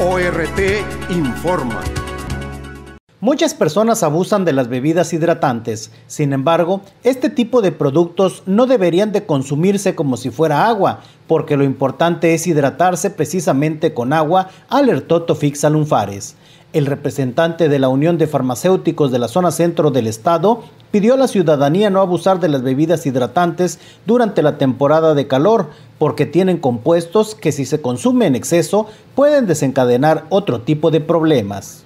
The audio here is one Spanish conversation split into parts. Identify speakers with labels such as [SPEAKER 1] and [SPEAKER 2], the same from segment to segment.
[SPEAKER 1] ORT informa. Muchas personas abusan de las bebidas hidratantes, sin embargo, este tipo de productos no deberían de consumirse como si fuera agua, porque lo importante es hidratarse precisamente con agua, alertó Tofix Alunfares. El representante de la Unión de Farmacéuticos de la zona centro del estado pidió a la ciudadanía no abusar de las bebidas hidratantes durante la temporada de calor, porque tienen compuestos que si se consumen en exceso pueden desencadenar otro tipo de problemas.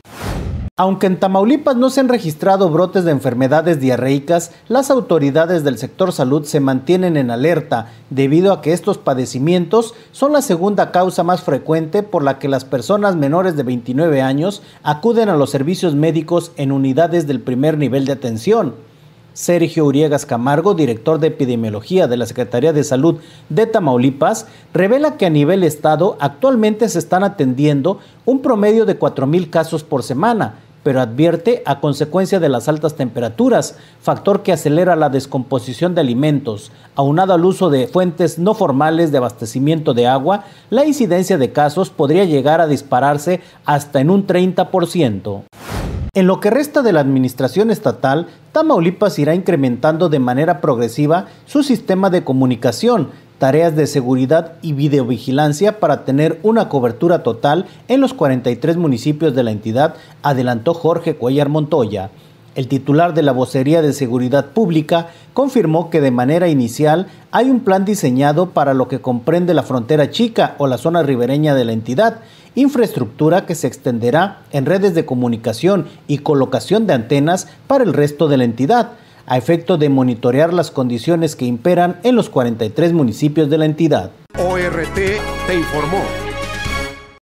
[SPEAKER 1] Aunque en Tamaulipas no se han registrado brotes de enfermedades diarreicas, las autoridades del sector salud se mantienen en alerta debido a que estos padecimientos son la segunda causa más frecuente por la que las personas menores de 29 años acuden a los servicios médicos en unidades del primer nivel de atención. Sergio Uriegas Camargo, director de epidemiología de la Secretaría de Salud de Tamaulipas, revela que a nivel estado actualmente se están atendiendo un promedio de 4.000 casos por semana, pero advierte a consecuencia de las altas temperaturas, factor que acelera la descomposición de alimentos, aunado al uso de fuentes no formales de abastecimiento de agua, la incidencia de casos podría llegar a dispararse hasta en un 30%. En lo que resta de la administración estatal, Tamaulipas irá incrementando de manera progresiva su sistema de comunicación, tareas de seguridad y videovigilancia para tener una cobertura total en los 43 municipios de la entidad, adelantó Jorge Cuellar Montoya. El titular de la Vocería de Seguridad Pública confirmó que de manera inicial hay un plan diseñado para lo que comprende la frontera chica o la zona ribereña de la entidad infraestructura que se extenderá en redes de comunicación y colocación de antenas para el resto de la entidad, a efecto de monitorear las condiciones que imperan en los 43 municipios de la entidad. ORT te informó.